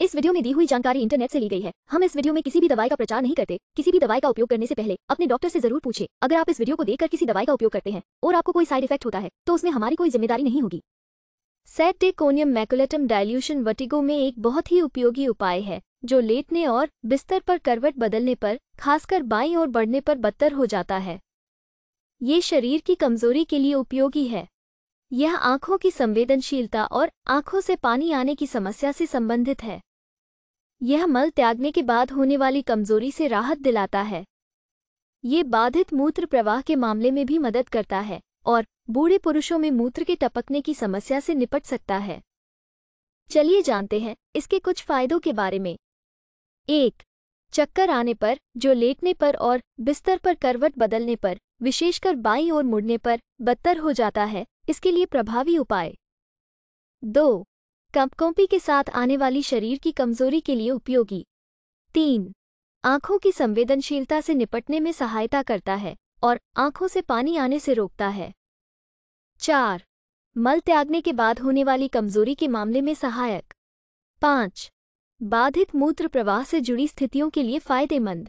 इस वीडियो में दी हुई जानकारी इंटरनेट से ली गई है हम इस वीडियो में किसी भी दवाई का प्रचार नहीं करते किसी भी दवाई का उपयोग करने से पहले अपने डॉक्टर से जरूर पूछे अगर आप इस वीडियो को देखकर किसी दवाई का उपयोग करते हैं और आपको कोई साइड इफेक्ट होता है तो उसमें हमारी कोई जिम्मेदारी नहीं होगी सेटेकोनियम मैकुलेटम डायल्यूशन वटिगो में एक बहुत ही उपयोगी उपाय है जो लेटने और बिस्तर पर करवट बदलने पर खासकर बाई और बढ़ने पर बदतर हो जाता है ये शरीर की कमजोरी के लिए उपयोगी है यह आंखों की संवेदनशीलता और आंखों से पानी आने की समस्या से संबंधित है यह मल त्यागने के बाद होने वाली कमजोरी से राहत दिलाता है ये बाधित मूत्र प्रवाह के मामले में भी मदद करता है और बूढ़े पुरुषों में मूत्र के टपकने की समस्या से निपट सकता है चलिए जानते हैं इसके कुछ फायदों के बारे में एक चक्कर आने पर जो लेटने पर और बिस्तर पर करवट बदलने पर विशेषकर बाईं ओर मुड़ने पर बदतर हो जाता है इसके लिए प्रभावी उपाय दो कंपकोपी के साथ आने वाली शरीर की कमजोरी के लिए उपयोगी तीन आंखों की संवेदनशीलता से निपटने में सहायता करता है और आंखों से पानी आने से रोकता है चार मल त्यागने के बाद होने वाली कमजोरी के मामले में सहायक पाँच बाधित मूत्र प्रवाह से जुड़ी स्थितियों के लिए फायदेमंद